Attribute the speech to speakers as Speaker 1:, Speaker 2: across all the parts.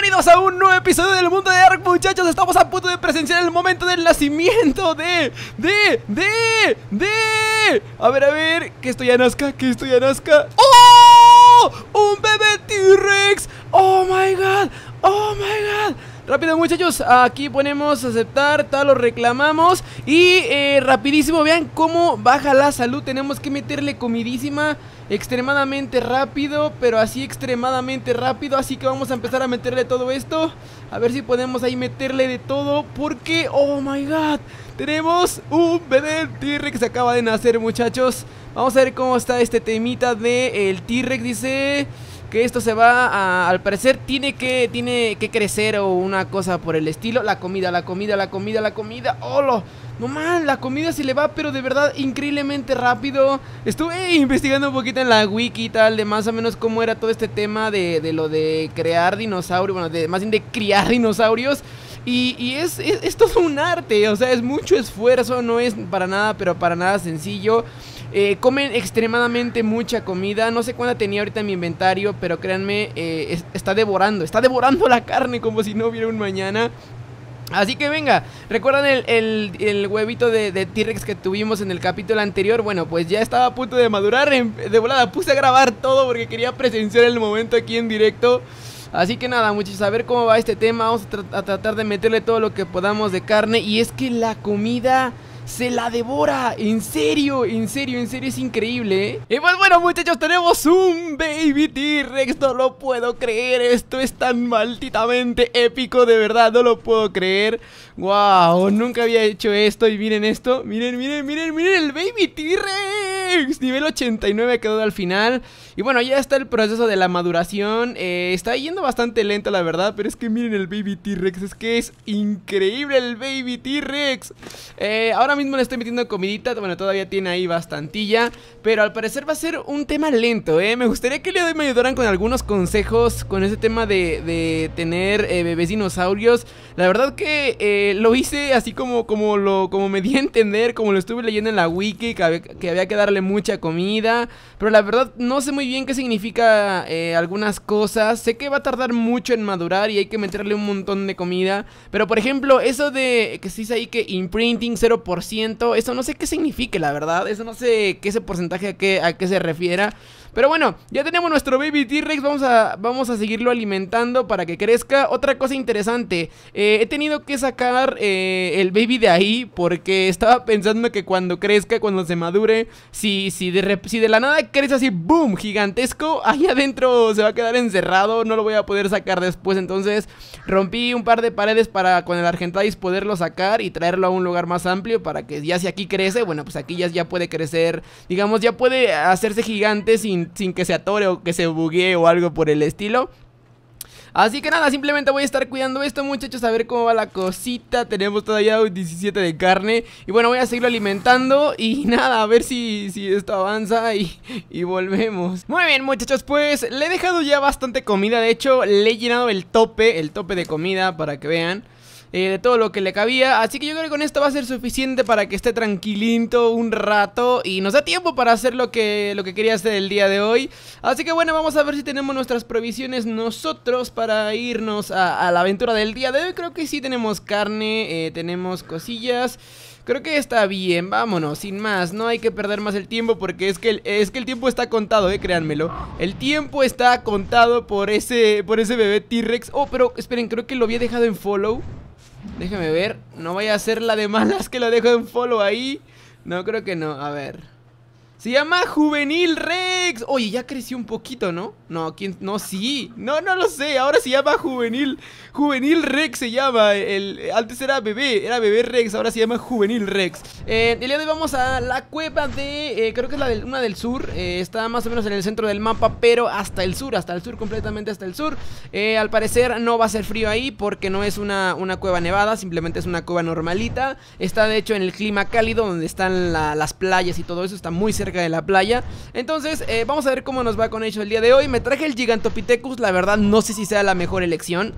Speaker 1: Bienvenidos a un nuevo episodio del mundo de ARK, muchachos. Estamos a punto de presenciar el momento del nacimiento de. de. de. de. A ver, a ver. Que estoy ya nazca, que estoy ya nazca. ¡Oh! ¡Un bebé T-Rex! ¡Oh my god! ¡Oh my god! Rápido muchachos, aquí ponemos aceptar, tal, lo reclamamos Y eh, rapidísimo, vean cómo baja la salud Tenemos que meterle comidísima extremadamente rápido Pero así extremadamente rápido Así que vamos a empezar a meterle todo esto A ver si podemos ahí meterle de todo Porque, oh my god Tenemos un bebé T-Rex acaba de nacer muchachos Vamos a ver cómo está este temita de T-Rex Dice que esto se va al parecer tiene que tiene que crecer o una cosa por el estilo. La comida, la comida, la comida, la comida. ¡Holo! No mal, la comida se le va, pero de verdad increíblemente rápido. Estuve investigando un poquito en la wiki y tal, de más o menos cómo era todo este tema de, de lo de crear dinosaurios, bueno, de, más bien de criar dinosaurios. Y, y es, es todo un arte, o sea, es mucho esfuerzo, no es para nada, pero para nada sencillo. Eh, comen extremadamente mucha comida. No sé cuándo tenía ahorita en mi inventario, pero créanme, eh, está devorando. Está devorando la carne como si no hubiera un mañana. Así que venga, ¿recuerdan el, huevito de, T-Rex que tuvimos en el capítulo anterior? Bueno, pues ya estaba a punto de madurar, em, de volada puse a grabar todo porque quería presenciar el momento aquí en directo. Así que nada, muchachos, a ver cómo va este tema, vamos a tratar de meterle todo lo que podamos de carne. Y es que la comida se la devora. En serio, en serio, en serio, es increíble. ¿eh? Y pues bueno, muchachos, tenemos un Baby T-Rex. No lo puedo creer. Esto es tan malditamente épico, de verdad. No lo puedo creer. Wow, nunca había hecho esto. Y miren esto. Miren, miren, miren, miren el Baby T-Rex nivel 89 ha quedado al final. Y bueno, ya está el proceso de la maduración. Eh, está yendo bastante lento, la verdad. Pero es que miren el Baby T-Rex. Es que es increíble el Baby T-Rex. Eh, ahora mismo le estoy metiendo comidita. Bueno, todavía tiene ahí bastantilla. Pero al parecer va a ser un tema lento, eh. Me gustaría que le me ayudaran con algunos consejos con ese tema de, tener bebés dinosaurios. La verdad que lo hice así como, como, lo, como me di a entender, como lo estuve leyendo en la wiki, que, había que darle mucha comida. Pero la verdad no sé muy bien qué significa eh, algunas cosas. Sé que va a tardar mucho en madurar y hay que meterle un montón de comida. Pero por ejemplo, eso de que se dice ahí que imprinting 0%, eso no sé qué signifique, la verdad. Eso no sé qué ese porcentaje a qué, a qué se refiera. Pero bueno, ya tenemos nuestro baby T-Rex, vamos a, vamos a seguirlo alimentando para que crezca. Otra cosa interesante, eh, he tenido que sacar eh, el baby de ahí porque estaba pensando que cuando crezca, cuando se madure, si, si, de, si de la nada crece así, boom, gigantesco, ahí adentro se va a quedar encerrado, no lo voy a poder sacar después. Entonces rompí un par de paredes para con el Argentais poderlo sacar y traerlo a un lugar más amplio para que ya si aquí crece, bueno, pues aquí ya, ya puede crecer, digamos, ya puede hacerse gigante sin sin, que se atore o que se buguee o algo por el estilo Así que nada, simplemente voy a estar cuidando esto muchachos A ver cómo va la cosita Tenemos todavía 17 de carne Y bueno, voy a seguirlo alimentando Y nada, a ver si, si esto avanza y, y, volvemos Muy bien muchachos, pues le he dejado ya bastante comida De hecho, le he llenado el tope El tope de comida para que vean eh, de todo lo que le cabía. Así que yo creo que con esto va a ser suficiente para que esté tranquilito un rato y nos da tiempo para hacer lo que, lo que quería hacer el día de hoy. Así que bueno, vamos a ver si tenemos nuestras provisiones nosotros para irnos a, la aventura del día de hoy. Creo que sí tenemos carne, eh, tenemos cosillas. Creo que está bien, vámonos, sin más No hay que perder más el tiempo porque es que el, es que el tiempo está contado, eh, créanmelo El tiempo está contado por ese, por ese bebé T-Rex Oh, pero esperen, creo que lo había dejado en follow Déjame ver. No vaya a ser la de malas que lo dejo en follow ahí. No, creo que no. A ver. Se llama Juvenil Rex. Oye, ya creció un poquito, ¿no? No, ¿quién? No, sí. No, no lo sé. Ahora se llama Juvenil. Juvenil Rex se llama. El, antes era bebé. Era bebé Rex. Ahora se llama Juvenil Rex. Eh, el día de hoy vamos a la cueva de. Eh, creo que es la del, una del sur. Eh, está más o menos en el centro del mapa. Pero hasta el sur. Hasta el sur. Completamente hasta el sur. al parecer no va a ser frío ahí. Porque no es una, una cueva nevada. Simplemente es una cueva normalita. Está de hecho en el clima cálido. Donde están las playas y todo eso. Está muy cerca de la playa Entonces, eh, vamos a ver cómo nos va con ello el día de hoy Me traje el Gigantopithecus, la verdad no sé si sea la mejor elección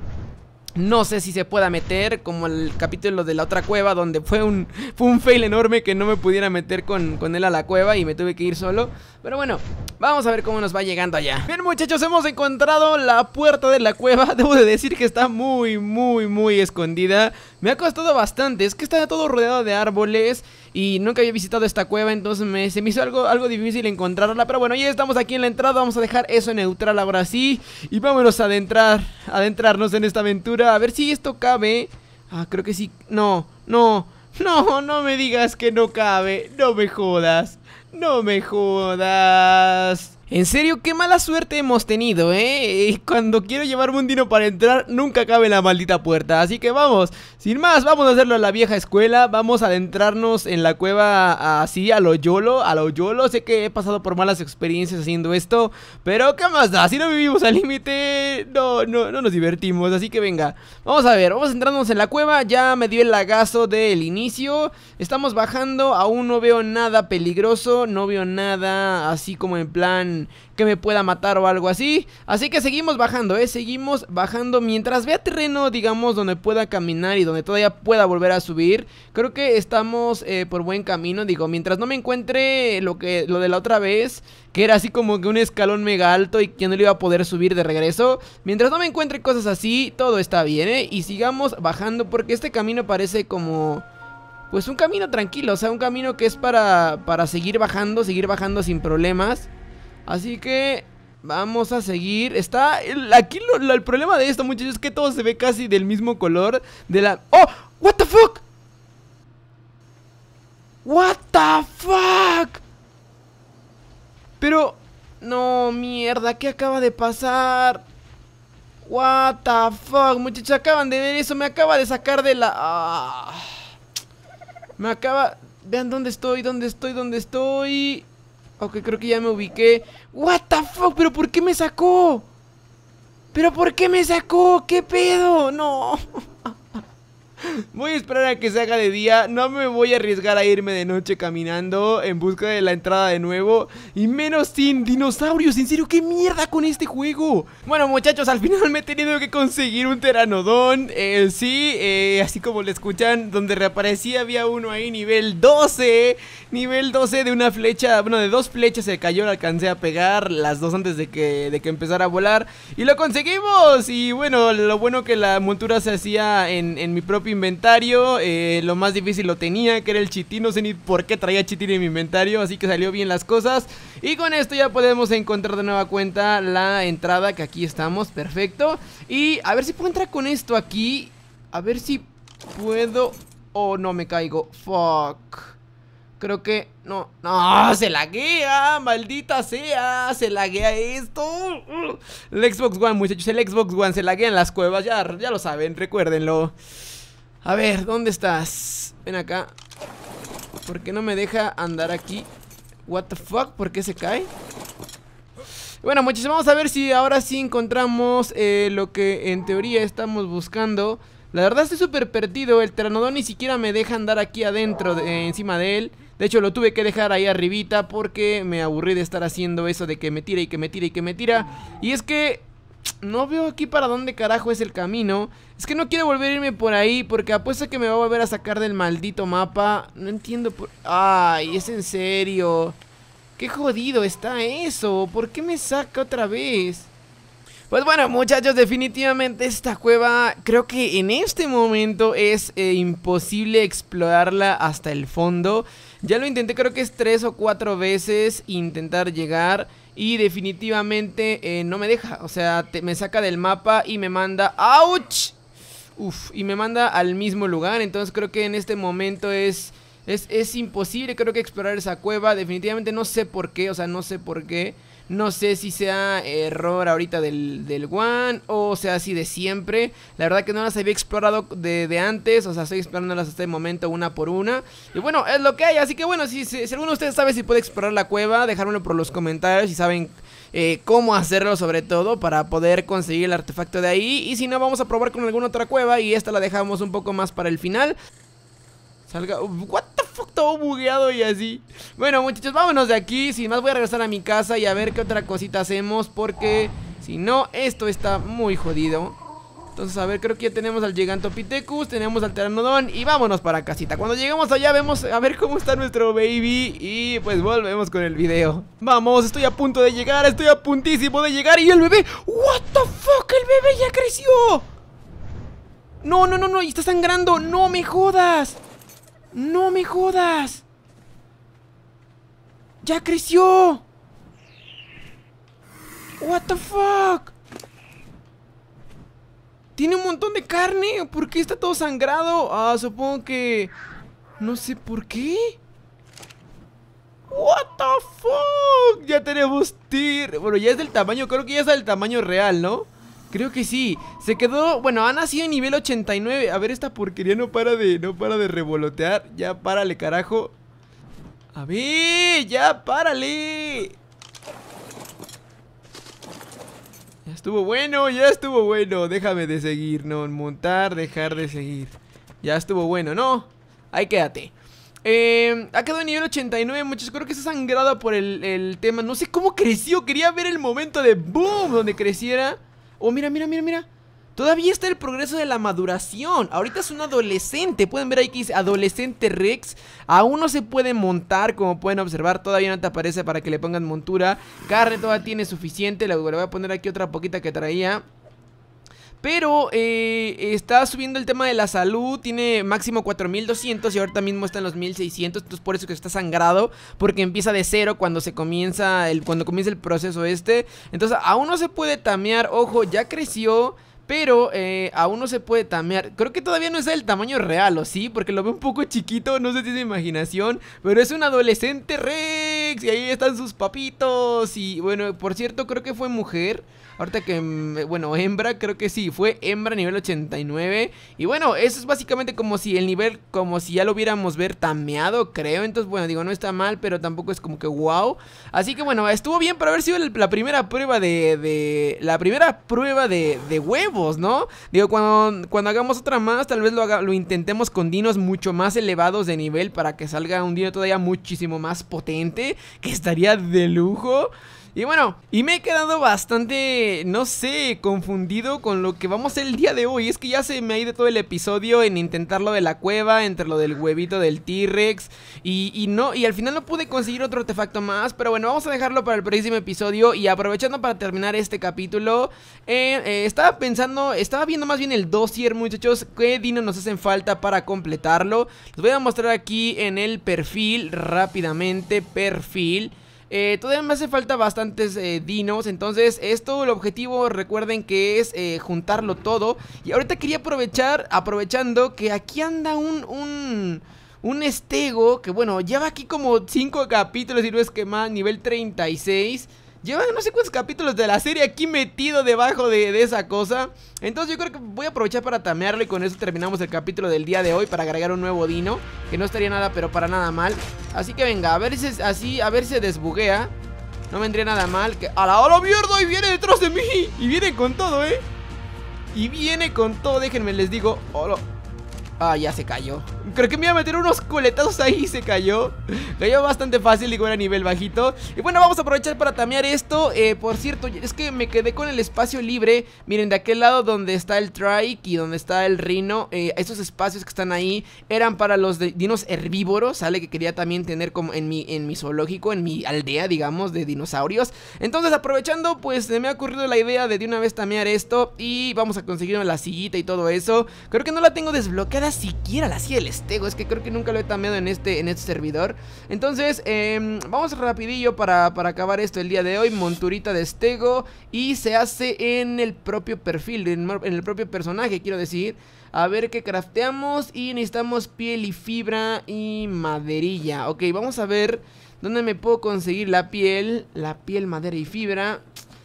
Speaker 1: no sé si se pueda meter, como el capítulo de la otra cueva, donde fue un, fue un fail enorme que no me pudiera meter con, con él a la cueva y me tuve que ir solo. Pero bueno, vamos a ver cómo nos va llegando allá Bien muchachos, hemos encontrado la puerta de la cueva Debo de decir que está muy, muy, muy escondida Me ha costado bastante, es que está todo rodeado de árboles Y nunca había visitado esta cueva, entonces se me hizo algo, algo difícil encontrarla Pero bueno, ya estamos aquí en la entrada, vamos a dejar eso neutral ahora sí Y vámonos a adentrar, adentrarnos en esta aventura A ver si esto cabe Ah, creo que sí, no, no no, no me digas que no cabe, no me jodas no me jodas. En serio, qué mala suerte hemos tenido, ¿eh? Cuando quiero llevarme un dino para entrar, nunca cabe la maldita puerta. Así que vamos, sin más, vamos a hacerlo a la vieja escuela. Vamos a adentrarnos en la cueva así, a lo yolo, a lo yolo. Sé que he pasado por malas experiencias haciendo esto, pero ¿qué más da? Si no vivimos al límite, no, no, no nos divertimos. Así que venga, vamos a ver, vamos a entrarnos en la cueva. Ya me dio el lagazo del inicio. Estamos bajando, aún no veo nada peligroso, no veo nada así como en plan que me pueda matar o algo así. Así que seguimos bajando, ¿eh? Seguimos bajando mientras vea terreno, digamos, donde pueda caminar y donde todavía pueda volver a subir. Creo que estamos eh, por buen camino, digo, mientras no me encuentre lo, que, lo de la otra vez, que era así como que un escalón mega alto y que no lo iba a poder subir de regreso. Mientras no me encuentre cosas así, todo está bien, ¿eh? Y sigamos bajando porque este camino parece como pues un camino tranquilo, o sea, un camino que es para, para seguir bajando, seguir bajando sin problemas. Así que Vamos a seguir. Está. aquí el problema de esto, muchachos, es que todo se ve casi del mismo color. De la. ¡Oh! ¡What the fuck! ¡What the fuck! Pero. No, mierda, ¿qué acaba de pasar? ¿What the fuck? Muchachos, acaban de ver eso. Me acaba de sacar de la. Ah. Me acaba. Vean dónde estoy, dónde estoy, dónde estoy. Ok, creo que ya me ubiqué. What the fuck, pero ¿por qué me sacó? ¿Pero por qué me sacó? ¿Qué pedo? No. Voy a esperar a que se haga de día No me voy a arriesgar a irme de noche caminando En busca de la entrada de nuevo Y menos sin dinosaurios En serio, ¿qué mierda con este juego? Bueno muchachos, al final me he tenido que conseguir un teranodón eh, Sí, eh, así como le escuchan Donde reaparecía había uno ahí nivel 12 Nivel 12 de una flecha Bueno, de dos flechas se cayó La alcancé a pegar Las dos antes de que, de que empezara a volar Y lo conseguimos Y bueno, lo bueno que la montura se hacía en, en mi propio inventario. Eh, lo más difícil lo tenía, que era el chitín. No sé ni por qué traía chitín en mi inventario, así que salió bien las cosas. Y con esto ya podemos encontrar de nueva cuenta la entrada, que aquí estamos, perfecto. Y a ver si puedo entrar con esto aquí. A ver si puedo... Oh, no me caigo. Fuck. Creo que... No, no, se laguea, maldita sea, se laguea esto. Uh, el Xbox One, muchachos, el Xbox One se laguea en las cuevas, ya, ya lo saben, recuérdenlo. A ver, ¿dónde estás? Ven acá. ¿Por qué no me deja andar aquí? What the fuck? ¿Por qué se cae? Bueno, muchachos, vamos a ver si ahora sí encontramos eh, lo que en teoría estamos buscando. La verdad estoy súper perdido, el teranodón ni siquiera me deja andar aquí adentro, encima de él. De hecho lo tuve que dejar ahí arribita porque me aburrí de estar haciendo eso de que me tira y que me tira y que me tira. Y es que no veo aquí para dónde carajo es el camino. Es que no quiero volver a irme por ahí porque apuesto que me va a volver a sacar del maldito mapa. No entiendo por... Ay, es en serio. Qué jodido está eso. ¿Por qué me saca otra vez? Pues bueno muchachos, definitivamente esta cueva creo que en este momento es eh, imposible explorarla hasta el fondo. Ya lo intenté creo que es tres o cuatro veces intentar llegar y definitivamente eh, no me deja. O sea, me saca del mapa y me manda... ¡Auch! Uf, y me manda al mismo lugar. Entonces creo que en este momento es, es, es imposible, creo que explorar esa cueva. Definitivamente no sé por qué, o sea, no sé por qué. No sé si sea error ahorita del, del One o sea así de siempre. La verdad que no las había explorado de, de antes, o sea, estoy explorándolas hasta el momento una por una. Y bueno, es lo que hay, así que bueno, si, alguno de ustedes sabe si puede explorar la cueva, dejármelo por los comentarios si saben... Eh, cómo hacerlo sobre todo para poder conseguir el artefacto de ahí y si no vamos a probar con alguna otra cueva y esta la dejamos un poco más para el final Salga. ¿What the fuck? Todo bugueado y así. Bueno, muchachos, vámonos de aquí. Sin más, voy a regresar a mi casa y a ver qué otra cosita hacemos. Porque si no, esto está muy jodido. Entonces, a ver, creo que ya tenemos al Gigantopithecus, tenemos al Teranodon y vámonos para casita. Cuando lleguemos allá vemos a ver cómo está nuestro baby y pues volvemos con el video. Vamos, estoy a punto de llegar, estoy a puntísimo de llegar y el bebé... ¡What the fuck! ¡El bebé ya creció! ¡No, no, no, no! ¡Y está sangrando! ¡No me jodas! ¡No me jodas! ¡Ya creció! What the fuck? Tiene un montón de carne. ¿Por qué está todo sangrado? Ah, supongo que... No sé por qué. What the fuck? Ya tenemos tir... Bueno, ya es del tamaño... Creo que ya es del tamaño real, ¿no? Creo que sí, se quedó, bueno, ha nacido en nivel 89 A ver, esta porquería no para de, no para de revolotear Ya párale, carajo A ver, ya párale Ya estuvo bueno, ya estuvo bueno Déjame de seguir, no, montar, dejar de seguir Ya estuvo bueno, ¿no? Ahí quédate em, ha quedado en nivel 89, muchos Creo que está sangrada por el, el tema. No sé cómo creció. Quería ver el momento de boom donde creciera. Oh, mira, mira, mira, mira. Todavía está el progreso de la maduración. Ahorita es un adolescente. Pueden ver ahí que dice adolescente Rex. Aún no se puede montar, como pueden observar. Todavía no te aparece para que le pongan montura. Carne todavía tiene suficiente. Le voy a poner aquí otra poquita que traía. Pero eh, está subiendo el tema de la salud, tiene máximo 4200 y ahorita también muestran los 1600, entonces por eso que está sangrado, porque empieza de cero cuando se comienza el, cuando comienza el proceso este. Entonces aún no se puede tamear, ojo, ya creció. Pero eh, aún no se puede tamear. Creo que todavía no es el tamaño real, ¿o sí? Porque lo ve un poco chiquito, no sé si es imaginación. Pero es un adolescente Rex y ahí están sus papitos. Y bueno, por cierto, creo que fue mujer. Ahorita que, mm, bueno, hembra, creo que sí, fue hembra nivel 89. Y bueno, eso es básicamente como si el nivel, como si ya lo hubiéramos ver tameado, creo. Entonces, bueno, digo, no está mal, pero tampoco es como que wow. Así que bueno, estuvo bien para haber sido la primera prueba de, la primera prueba de, de, huevos, ¿no? Digo, cuando, cuando hagamos otra más, tal vez lo, lo intentemos con dinos mucho más elevados de nivel para que salga un dino todavía muchísimo más potente, que estaría de lujo. Y bueno, y me he quedado bastante, no sé, confundido con lo que vamos a hacer el día de hoy. Es que ya se me ha ido todo el episodio en intentar lo de la cueva, entre lo del huevito del T-Rex. Y, no, y al final no pude conseguir otro artefacto más. Pero bueno, vamos a dejarlo para el próximo episodio. Y aprovechando para terminar este capítulo, eh, eh, estaba pensando, estaba viendo más bien el dossier, muchachos. ¿Qué dinos nos hacen falta para completarlo? Les voy a mostrar aquí en el perfil rápidamente. Perfil. Eh, todavía me hace falta bastantes eh, dinos. Entonces, esto, el objetivo, recuerden que es eh, juntarlo todo. Y ahorita quería aprovechar, aprovechando que aquí anda un, un un estego que bueno, lleva aquí como 5 capítulos y no es que más, nivel 36. Llevan no sé cuántos capítulos de la serie aquí metido debajo de, esa cosa. Entonces yo creo que voy a aprovechar para tamearlo y con eso terminamos el capítulo del día de hoy para agregar un nuevo Dino. Que no estaría nada, pero para nada mal. Así que venga, a ver si así, a ver si se desbuguea. No vendría nada mal. Que... ¡A la hora mierda! Y viene detrás de mí. Y viene con todo, ¿eh? Y viene con todo, déjenme, les digo. ¡Hola! Ah, ya se cayó Creo que me iba a meter unos coletazos ahí y se cayó Cayó bastante fácil, digo, era nivel bajito Y bueno, vamos a aprovechar para tamear esto eh, Por cierto, es que me quedé con el espacio libre Miren, de aquel lado donde está el trike y donde está el rino eh, Esos espacios que están ahí eran para los dinos herbívoros Sale que quería también tener como en mi, en mi zoológico, en mi aldea, digamos, de dinosaurios Entonces, aprovechando, pues se me ha ocurrido la idea de de una vez tamear esto Y vamos a conseguir la sillita y todo eso Creo que no la tengo desbloqueada siquiera, la silla el estego. Es que creo que nunca lo he tameado en este, en este servidor. Entonces, em, vamos rapidillo para, para acabar esto el día de hoy. Monturita de estego. Y se hace en el propio perfil, en, el propio personaje, quiero decir. A ver qué crafteamos. Y necesitamos piel y fibra y maderilla. Ok, vamos a ver dónde me puedo conseguir la piel. La piel, madera y fibra.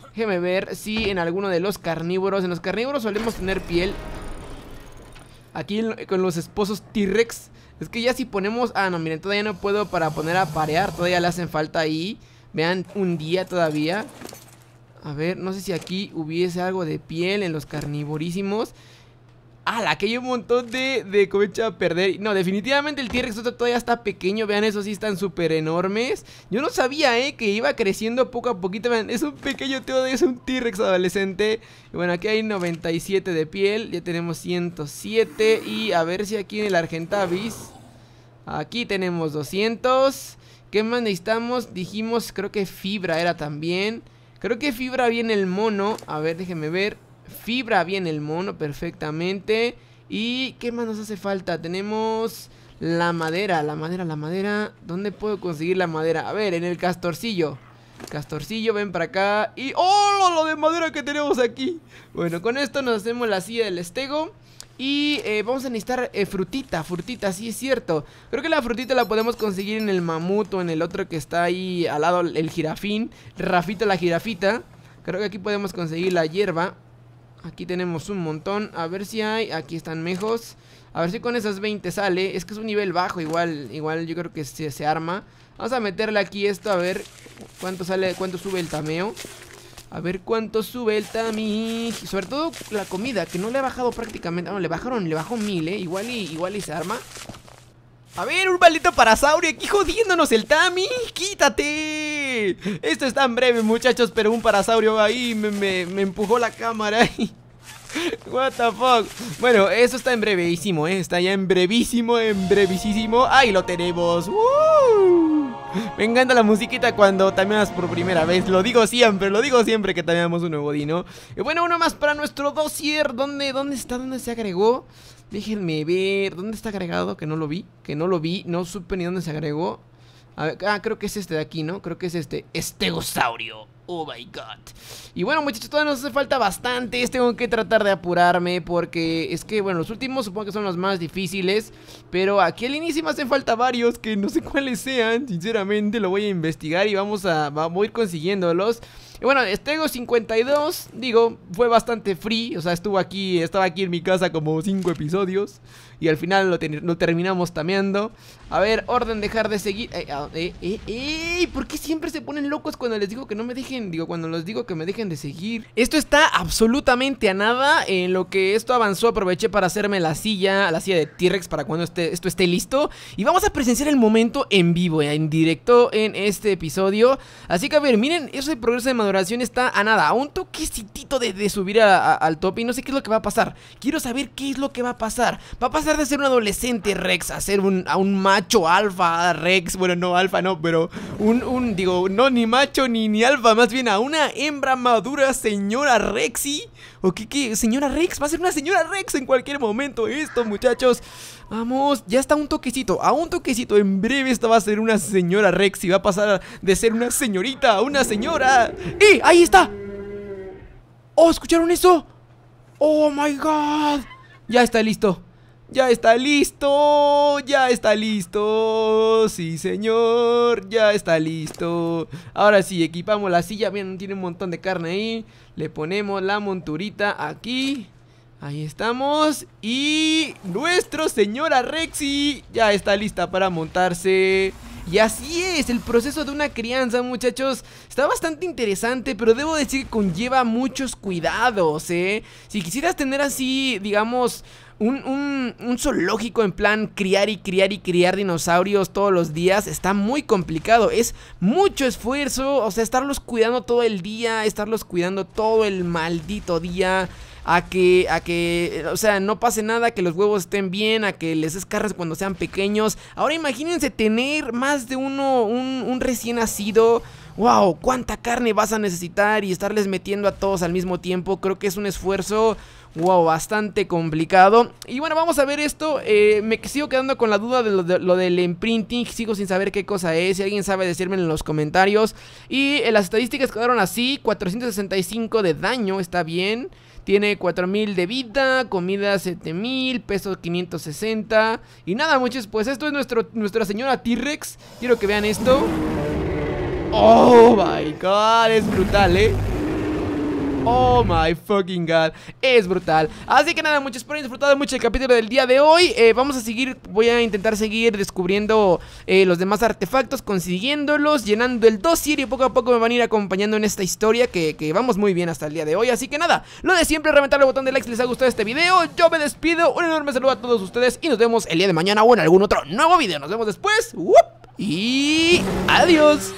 Speaker 1: Déjeme ver si en alguno de los carnívoros. En los carnívoros solemos tener piel. Aquí con los esposos T-Rex. Es que ya si ponemos... Ah, no, miren, todavía no puedo para poner a parear. Todavía le hacen falta ahí. Vean, un día todavía. A ver, no sé si aquí hubiese algo de piel en los carnivorísimos la Aquí hay un montón de, de a perder. No, definitivamente el T-Rex todavía está pequeño. Vean, esos sí están súper enormes. Yo no sabía, ¿eh? Que iba creciendo poco a poquito. Vean, es un pequeño tío, es un T-Rex adolescente. bueno, aquí hay 97 de piel. Ya tenemos 107. Y a ver si aquí en el Argentavis. Aquí tenemos 200. ¿Qué más necesitamos? Dijimos, creo que fibra era también. Creo que fibra viene el mono. A ver, déjenme ver. Fibra bien el mono perfectamente. ¿Y qué más nos hace falta? Tenemos la madera, la madera, la madera. ¿Dónde puedo conseguir la madera? A ver, en el castorcillo. Castorcillo, ven para acá. Y ¡oh! Lo de madera que tenemos aquí. Bueno, con esto nos hacemos la silla del estego. Y eh, vamos a necesitar eh, frutita, frutita, sí es cierto. Creo que la frutita la podemos conseguir en el mamut o en el otro que está ahí al lado, el jirafín. Rafita la jirafita. Creo que aquí podemos conseguir la hierba. Aquí tenemos un montón. A ver si hay. Aquí están mejos. A ver si con esas 20 sale. Es que es un nivel bajo. Igual, igual yo creo que se, arma. Vamos a meterle aquí esto. A ver cuánto sale. Cuánto sube el tameo. A ver cuánto sube el tami. Sobre todo la comida, que no le ha bajado prácticamente. No, le bajaron, le bajó mil, eh, Igual y, igual y se arma. A ver, un para parasaurio aquí jodiéndonos el tami. ¡Quítate! Esto está en breve, muchachos, pero un parasaurio ahí me, empujó la cámara ahí. What the fuck Bueno, eso está en brevísimo, ¿eh? Está ya en brevísimo, en brevísimo Ahí lo tenemos Me encanta la musiquita cuando tameas por primera vez Lo digo siempre, lo digo siempre que tameamos un nuevo Dino Y bueno, uno más para nuestro dossier ¿Dónde, ¿Dónde está? ¿Dónde se agregó? Déjenme ver ¿Dónde está agregado? Que no lo vi Que no lo vi, no supe ni dónde se agregó ah, creo que es este de aquí, ¿no? Creo que es este. Estegosaurio. Oh my god. Y bueno, muchachos, todavía nos hace falta bastante. Este, tengo que tratar de apurarme. Porque es que, bueno, los últimos supongo que son los más difíciles. Pero aquí al inicio me hacen falta varios. Que no sé cuáles sean. Sinceramente, lo voy a investigar y vamos a, voy a ir consiguiéndolos. Y bueno, Estego 52, digo, fue bastante free. O sea, estuvo aquí, estaba aquí en mi casa como 5 episodios. Y al final lo, terminamos tameando. A ver, orden dejar de seguir. Eh, ah, eh, eh, ¿Por qué siempre se ponen locos cuando les digo que no me dejen? Digo, cuando les digo que me dejen de seguir. Esto está absolutamente a nada. En lo que esto avanzó, aproveché para hacerme la silla, la silla de T-Rex para cuando esté, esto esté listo. Y vamos a presenciar el momento en vivo, en directo en este episodio. Así que a ver, miren, eso es el progreso de oración está a nada, a un toquecitito de, de subir al top y no sé qué es lo que va a pasar. Quiero saber qué es lo que va a pasar. Va a pasar de ser un adolescente Rex a ser un, a un macho alfa Rex. Bueno, no alfa, no, pero un, un, digo, no, ni macho ni, ni alfa, más bien a una hembra madura señora Rexy. ¿O qué, qué? Señora Rex, va a ser una señora Rex en cualquier momento esto, muchachos. Vamos, ya está un toquecito, a un toquecito. En breve esta va a ser una señora Rex y va a pasar de ser una señorita a una señora. Y ¡Eh! ¡Ahí está! ¡Oh! ¿Escucharon eso? ¡Oh, my God! Ya está listo. Ya está listo, ya está listo, sí señor, ya está listo Ahora sí, equipamos la silla, miren, tiene un montón de carne ahí Le ponemos la monturita aquí Ahí estamos y nuestro señora Rexy ya está lista para montarse y así es, el proceso de una crianza, muchachos, está bastante interesante, pero debo decir que conlleva muchos cuidados, ¿eh? Si quisieras tener así, digamos, un, un, zoológico en plan criar y criar y criar dinosaurios todos los días está muy complicado. Es mucho esfuerzo, o sea, estarlos cuidando todo el día, estarlos cuidando todo el maldito día a que, a que, eh, o sea, no pase nada, que los huevos estén bien, a que les escarras cuando sean pequeños. Ahora imagínense tener más de uno, un, recién nacido wow, cuánta carne vas a necesitar y estarles metiendo a todos al mismo tiempo. Creo que es un esfuerzo, wow, bastante complicado. Y bueno, vamos a ver esto. Eh, me sigo quedando con la duda de lo, del imprinting. Sigo sin saber qué cosa es. Si alguien sabe, decírmelo en los comentarios. Y eh, las estadísticas quedaron así: 465 de daño, está bien. Tiene 4000 de vida, comida 7000, pesos 560. Y nada, muchachos, pues esto es nuestro, nuestra señora T-Rex. Quiero que vean esto. Oh my god, es brutal, eh. Oh my fucking god. Es brutal. Así que nada, muchos espero disfrutado mucho el capítulo del día de hoy. Eh, vamos a seguir, voy a intentar seguir descubriendo eh, los demás artefactos, consiguiéndolos, llenando el dossier y poco a poco me van a ir acompañando en esta historia que, vamos muy bien hasta el día de hoy. Así que nada, lo de siempre, reventar el botón de like si les ha gustado este video. Yo me despido, un enorme saludo a todos ustedes y nos vemos el día de mañana o en algún otro nuevo video. Nos vemos después. Y adiós.